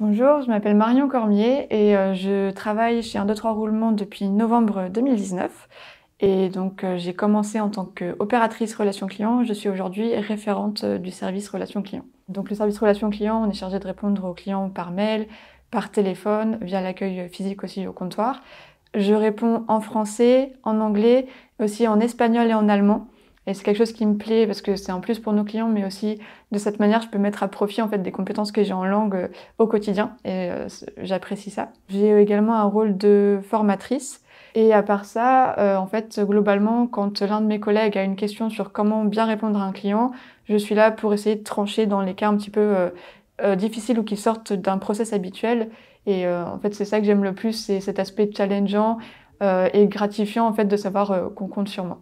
Bonjour, je m'appelle Marion Cormier et euh, je travaille chez 1, 2, 3 Roulement depuis novembre 2019. Et donc euh, j'ai commencé en tant qu'opératrice relations clients. Je suis aujourd'hui référente euh, du service relations clients. Donc le service relations client, on est chargé de répondre aux clients par mail, par téléphone, via l'accueil physique aussi au comptoir. Je réponds en français, en anglais, aussi en espagnol et en allemand. Et c'est quelque chose qui me plaît parce que c'est en plus pour nos clients, mais aussi de cette manière, je peux mettre à profit en fait des compétences que j'ai en langue euh, au quotidien et euh, j'apprécie ça. J'ai également un rôle de formatrice. Et à part ça, euh, en fait, globalement, quand l'un de mes collègues a une question sur comment bien répondre à un client, je suis là pour essayer de trancher dans les cas un petit peu difficiles ou qui sortent d'un process habituel. Et en fait, c'est ça que j'aime le plus, c'est cet aspect challengeant et gratifiant en fait de savoir qu'on compte sur moi.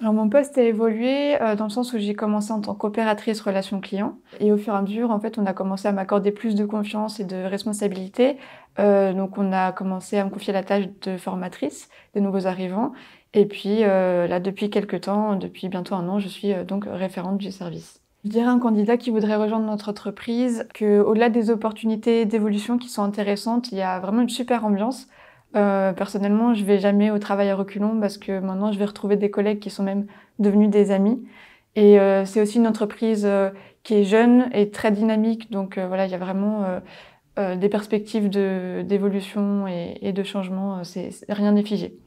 Alors mon poste a évolué euh, dans le sens où j'ai commencé en tant qu'opératrice relation client et au fur et à mesure en fait on a commencé à m'accorder plus de confiance et de responsabilité. Euh, donc on a commencé à me confier la tâche de formatrice des nouveaux arrivants et puis euh, là depuis quelques temps, depuis bientôt un an, je suis euh, donc référente du service. Je dirais à un candidat qui voudrait rejoindre notre entreprise que au-delà des opportunités d'évolution qui sont intéressantes, il y a vraiment une super ambiance. Euh, personnellement, je vais jamais au travail à reculons parce que maintenant, je vais retrouver des collègues qui sont même devenus des amis. Et euh, c'est aussi une entreprise euh, qui est jeune et très dynamique. Donc voilà, il y a vraiment des perspectives d'évolution et, et, de changement. C'est rien n'est figé.